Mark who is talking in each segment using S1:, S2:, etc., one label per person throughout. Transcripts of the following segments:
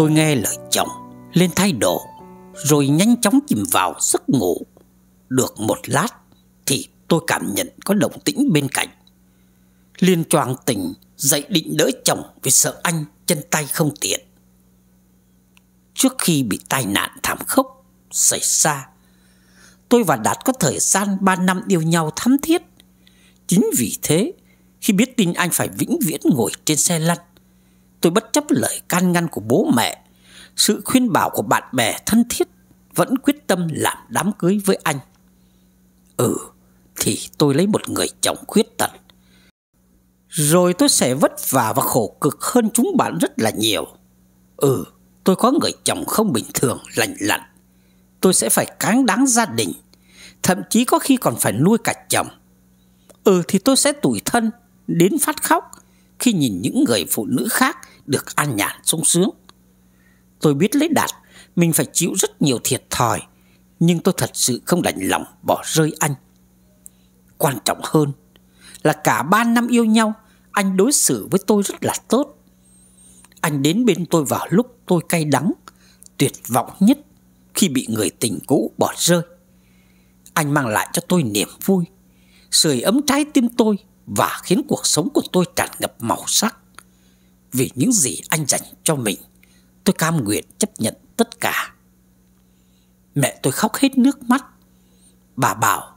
S1: Tôi nghe lời chồng Lên thay đồ Rồi nhanh chóng chìm vào giấc ngủ Được một lát Thì tôi cảm nhận có động tĩnh bên cạnh Liên choàng tỉnh Dậy định đỡ chồng Vì sợ anh chân tay không tiện Trước khi bị tai nạn thảm khốc Xảy ra Tôi và Đạt có thời gian 3 năm yêu nhau thắm thiết Chính vì thế Khi biết tin anh phải vĩnh viễn ngồi trên xe lăn tôi bất chấp lời can ngăn của bố mẹ, sự khuyên bảo của bạn bè thân thiết vẫn quyết tâm làm đám cưới với anh. Ừ, thì tôi lấy một người chồng khuyết tật. Rồi tôi sẽ vất vả và khổ cực hơn chúng bạn rất là nhiều. Ừ, tôi có người chồng không bình thường, lạnh lặn. Tôi sẽ phải cáng đáng gia đình, thậm chí có khi còn phải nuôi cả chồng. Ừ thì tôi sẽ tủi thân, đến phát khóc khi nhìn những người phụ nữ khác được an nhàn sung sướng. Tôi biết lấy đạt, mình phải chịu rất nhiều thiệt thòi, nhưng tôi thật sự không đành lòng bỏ rơi anh. Quan trọng hơn là cả ba năm yêu nhau, anh đối xử với tôi rất là tốt. Anh đến bên tôi vào lúc tôi cay đắng, tuyệt vọng nhất khi bị người tình cũ bỏ rơi. Anh mang lại cho tôi niềm vui, sưởi ấm trái tim tôi và khiến cuộc sống của tôi tràn ngập màu sắc. Vì những gì anh dành cho mình, tôi cam nguyện chấp nhận tất cả. Mẹ tôi khóc hết nước mắt. Bà bảo,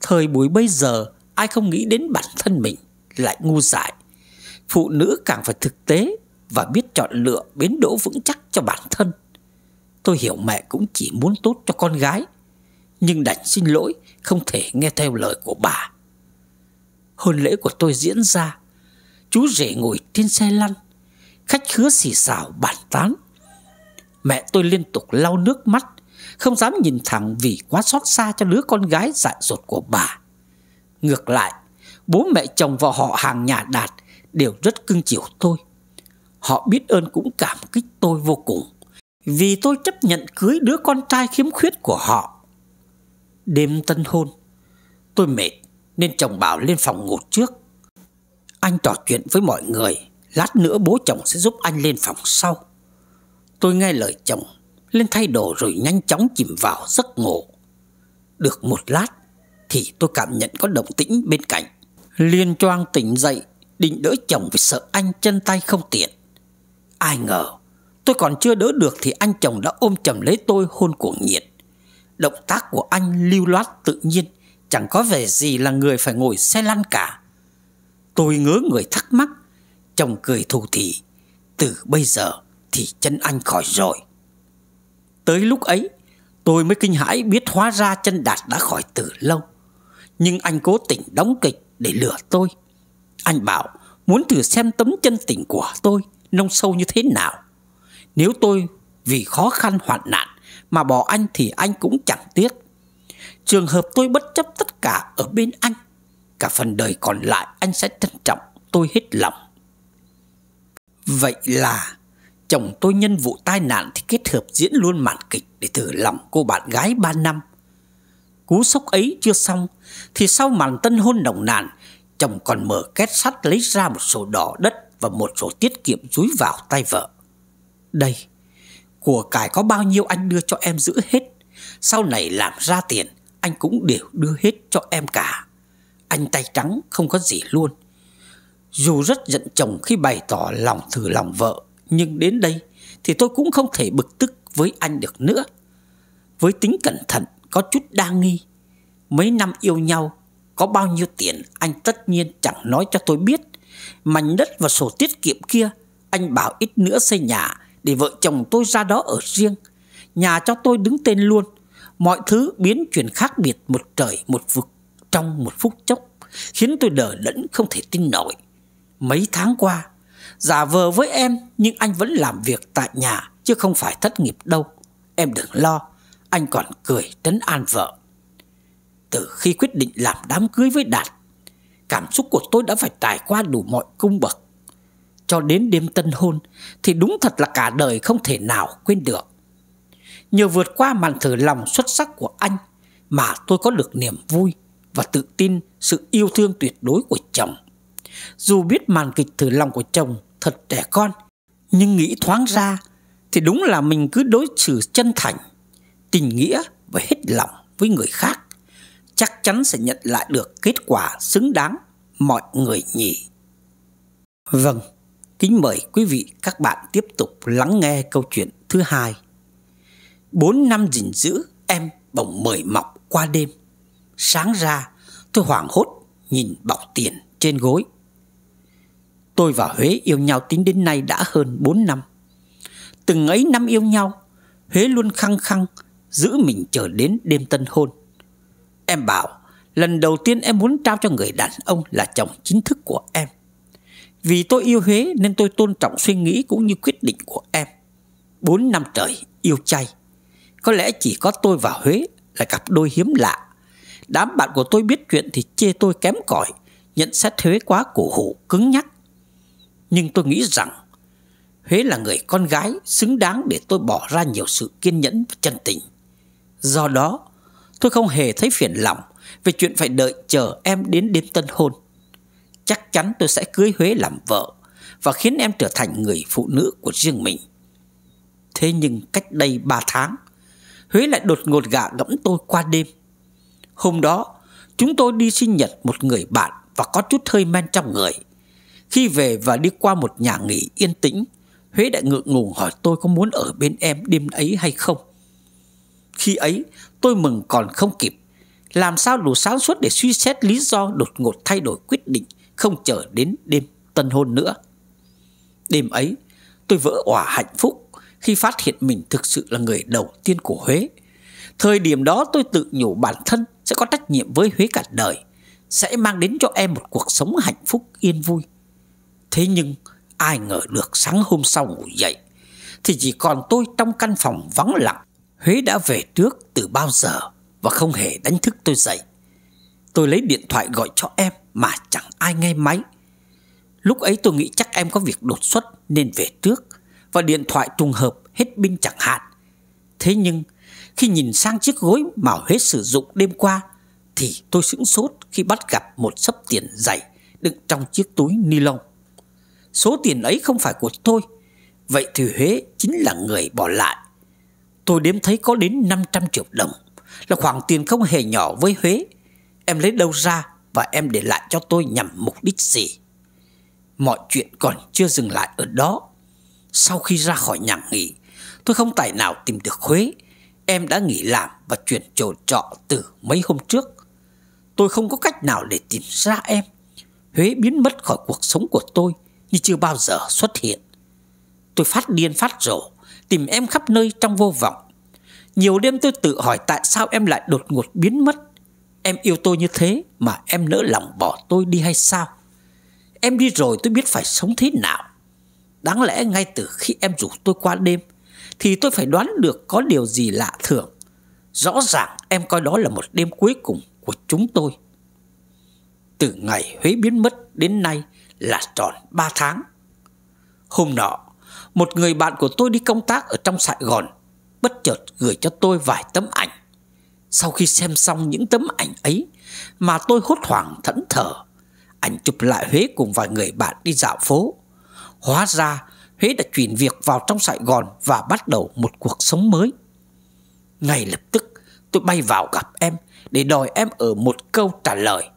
S1: thời buổi bây giờ ai không nghĩ đến bản thân mình lại ngu dại. Phụ nữ càng phải thực tế và biết chọn lựa biến đỗ vững chắc cho bản thân. Tôi hiểu mẹ cũng chỉ muốn tốt cho con gái, nhưng đành xin lỗi không thể nghe theo lời của bà hôn lễ của tôi diễn ra Chú rể ngồi trên xe lăn Khách khứa xì xào bàn tán Mẹ tôi liên tục lau nước mắt Không dám nhìn thẳng vì quá xót xa cho đứa con gái dại dột của bà Ngược lại Bố mẹ chồng và họ hàng nhà Đạt Đều rất cưng chiều tôi Họ biết ơn cũng cảm kích tôi vô cùng Vì tôi chấp nhận cưới đứa con trai khiếm khuyết của họ Đêm tân hôn Tôi mệt nên chồng bảo lên phòng ngủ trước Anh trò chuyện với mọi người Lát nữa bố chồng sẽ giúp anh lên phòng sau Tôi nghe lời chồng Lên thay đồ rồi nhanh chóng chìm vào giấc ngủ Được một lát Thì tôi cảm nhận có động tĩnh bên cạnh Liên choang tỉnh dậy Định đỡ chồng vì sợ anh chân tay không tiện Ai ngờ Tôi còn chưa đỡ được thì anh chồng đã ôm chầm lấy tôi hôn cuồng nhiệt Động tác của anh lưu loát tự nhiên Chẳng có vẻ gì là người phải ngồi xe lăn cả Tôi ngớ người thắc mắc Chồng cười thù thị Từ bây giờ thì chân anh khỏi rồi Tới lúc ấy Tôi mới kinh hãi biết hóa ra chân Đạt đã khỏi từ lâu Nhưng anh cố tình đóng kịch để lừa tôi Anh bảo muốn thử xem tấm chân tình của tôi Nông sâu như thế nào Nếu tôi vì khó khăn hoạn nạn Mà bỏ anh thì anh cũng chẳng tiếc Trường hợp tôi bất chấp tất cả ở bên anh Cả phần đời còn lại anh sẽ trân trọng tôi hết lòng Vậy là chồng tôi nhân vụ tai nạn thì kết hợp diễn luôn màn kịch để thử lòng cô bạn gái 3 năm. Cú sốc ấy chưa xong thì sau màn tân hôn nồng nàn, chồng còn mở két sắt lấy ra một sổ đỏ đất và một sổ tiết kiệm dúi vào tay vợ. Đây, của cải có bao nhiêu anh đưa cho em giữ hết. Sau này làm ra tiền Anh cũng đều đưa hết cho em cả Anh tay trắng không có gì luôn Dù rất giận chồng khi bày tỏ lòng thử lòng vợ Nhưng đến đây Thì tôi cũng không thể bực tức với anh được nữa Với tính cẩn thận Có chút đa nghi Mấy năm yêu nhau Có bao nhiêu tiền anh tất nhiên chẳng nói cho tôi biết Mảnh đất và sổ tiết kiệm kia Anh bảo ít nữa xây nhà Để vợ chồng tôi ra đó ở riêng Nhà cho tôi đứng tên luôn mọi thứ biến chuyển khác biệt một trời một vực trong một phút chốc, khiến tôi đờ đẫn không thể tin nổi. Mấy tháng qua, giả vờ với em nhưng anh vẫn làm việc tại nhà chứ không phải thất nghiệp đâu. Em đừng lo, anh còn cười trấn an vợ. Từ khi quyết định làm đám cưới với Đạt, cảm xúc của tôi đã phải trải qua đủ mọi cung bậc. Cho đến đêm tân hôn thì đúng thật là cả đời không thể nào quên được. Nhờ vượt qua màn thử lòng xuất sắc của anh mà tôi có được niềm vui và tự tin sự yêu thương tuyệt đối của chồng. Dù biết màn kịch thử lòng của chồng thật trẻ con, nhưng nghĩ thoáng ra thì đúng là mình cứ đối xử chân thành, tình nghĩa và hết lòng với người khác. Chắc chắn sẽ nhận lại được kết quả xứng đáng mọi người nhỉ. Vâng, kính mời quý vị các bạn tiếp tục lắng nghe câu chuyện thứ hai. Bốn năm gìn giữ em bỗng mời mọc qua đêm Sáng ra tôi hoảng hốt nhìn bọc tiền trên gối Tôi và Huế yêu nhau tính đến nay đã hơn bốn năm Từng ấy năm yêu nhau Huế luôn khăng khăng Giữ mình chờ đến đêm tân hôn Em bảo Lần đầu tiên em muốn trao cho người đàn ông Là chồng chính thức của em Vì tôi yêu Huế Nên tôi tôn trọng suy nghĩ cũng như quyết định của em bốn năm trời yêu chay có lẽ chỉ có tôi và Huế là cặp đôi hiếm lạ. Đám bạn của tôi biết chuyện thì chê tôi kém cỏi, nhận xét Huế quá cổ hủ, cứng nhắc. Nhưng tôi nghĩ rằng Huế là người con gái xứng đáng để tôi bỏ ra nhiều sự kiên nhẫn và chân tình. Do đó, tôi không hề thấy phiền lòng về chuyện phải đợi chờ em đến đêm tân hôn. Chắc chắn tôi sẽ cưới Huế làm vợ và khiến em trở thành người phụ nữ của riêng mình. Thế nhưng cách đây 3 tháng, Huế lại đột ngột gạ gẫm tôi qua đêm Hôm đó Chúng tôi đi sinh nhật một người bạn Và có chút hơi men trong người Khi về và đi qua một nhà nghỉ yên tĩnh Huế đã ngượng ngùng hỏi tôi có muốn ở bên em đêm ấy hay không Khi ấy tôi mừng còn không kịp Làm sao đủ sáng suốt để suy xét lý do đột ngột thay đổi quyết định Không chờ đến đêm tân hôn nữa Đêm ấy tôi vỡ òa hạnh phúc khi phát hiện mình thực sự là người đầu tiên của Huế. Thời điểm đó tôi tự nhủ bản thân sẽ có trách nhiệm với Huế cả đời, sẽ mang đến cho em một cuộc sống hạnh phúc yên vui. Thế nhưng ai ngờ được sáng hôm sau ngủ dậy thì chỉ còn tôi trong căn phòng vắng lặng. Huế đã về trước từ bao giờ và không hề đánh thức tôi dậy. Tôi lấy điện thoại gọi cho em mà chẳng ai nghe máy. Lúc ấy tôi nghĩ chắc em có việc đột xuất nên về trước và điện thoại trùng hợp hết pin chẳng hạn. Thế nhưng khi nhìn sang chiếc gối mà Huế sử dụng đêm qua thì tôi sững sốt khi bắt gặp một sấp tiền dày đựng trong chiếc túi ni lông. Số tiền ấy không phải của tôi, vậy thì Huế chính là người bỏ lại. Tôi đếm thấy có đến 500 triệu đồng, là khoản tiền không hề nhỏ với Huế. Em lấy đâu ra và em để lại cho tôi nhằm mục đích gì? Mọi chuyện còn chưa dừng lại ở đó sau khi ra khỏi nhà nghỉ, tôi không tài nào tìm được Huế. Em đã nghỉ làm và chuyển chỗ trọ từ mấy hôm trước. Tôi không có cách nào để tìm ra em. Huế biến mất khỏi cuộc sống của tôi như chưa bao giờ xuất hiện. Tôi phát điên phát rổ, tìm em khắp nơi trong vô vọng. Nhiều đêm tôi tự hỏi tại sao em lại đột ngột biến mất. Em yêu tôi như thế mà em nỡ lòng bỏ tôi đi hay sao? Em đi rồi tôi biết phải sống thế nào Đáng lẽ ngay từ khi em rủ tôi qua đêm Thì tôi phải đoán được có điều gì lạ thường Rõ ràng em coi đó là một đêm cuối cùng của chúng tôi Từ ngày Huế biến mất đến nay là tròn 3 tháng Hôm nọ Một người bạn của tôi đi công tác ở trong Sài Gòn Bất chợt gửi cho tôi vài tấm ảnh Sau khi xem xong những tấm ảnh ấy Mà tôi hốt hoảng thẫn thờ Ảnh chụp lại Huế cùng vài người bạn đi dạo phố Hóa ra Huế đã chuyển việc vào trong Sài Gòn và bắt đầu một cuộc sống mới. Ngay lập tức tôi bay vào gặp em để đòi em ở một câu trả lời.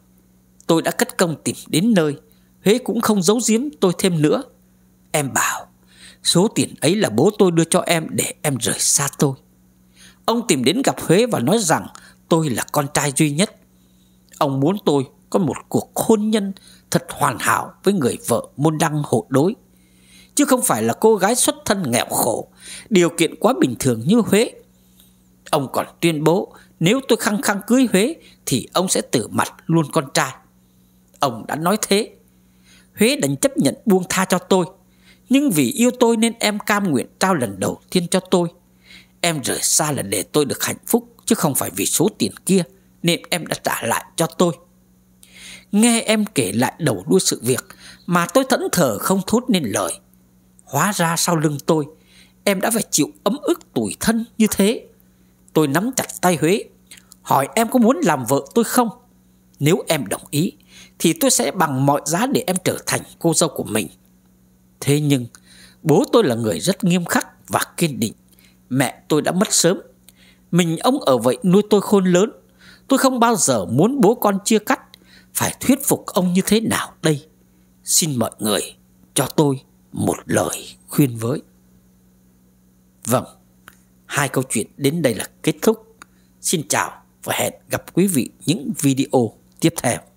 S1: Tôi đã cất công tìm đến nơi, Huế cũng không giấu giếm tôi thêm nữa. Em bảo, số tiền ấy là bố tôi đưa cho em để em rời xa tôi. Ông tìm đến gặp Huế và nói rằng tôi là con trai duy nhất. Ông muốn tôi có một cuộc hôn nhân thật hoàn hảo với người vợ môn đăng hộ đối chứ không phải là cô gái xuất thân nghèo khổ, điều kiện quá bình thường như Huế. Ông còn tuyên bố nếu tôi khăng khăng cưới Huế thì ông sẽ tử mặt luôn con trai. Ông đã nói thế. Huế đành chấp nhận buông tha cho tôi, nhưng vì yêu tôi nên em cam nguyện trao lần đầu tiên cho tôi. Em rời xa là để tôi được hạnh phúc chứ không phải vì số tiền kia nên em đã trả lại cho tôi. Nghe em kể lại đầu đuôi sự việc mà tôi thẫn thờ không thốt nên lời. Hóa ra sau lưng tôi Em đã phải chịu ấm ức tuổi thân như thế Tôi nắm chặt tay Huế Hỏi em có muốn làm vợ tôi không Nếu em đồng ý Thì tôi sẽ bằng mọi giá để em trở thành cô dâu của mình Thế nhưng Bố tôi là người rất nghiêm khắc và kiên định Mẹ tôi đã mất sớm Mình ông ở vậy nuôi tôi khôn lớn Tôi không bao giờ muốn bố con chia cắt Phải thuyết phục ông như thế nào đây Xin mọi người cho tôi một lời khuyên với vâng hai câu chuyện đến đây là kết thúc xin chào và hẹn gặp quý vị những video tiếp theo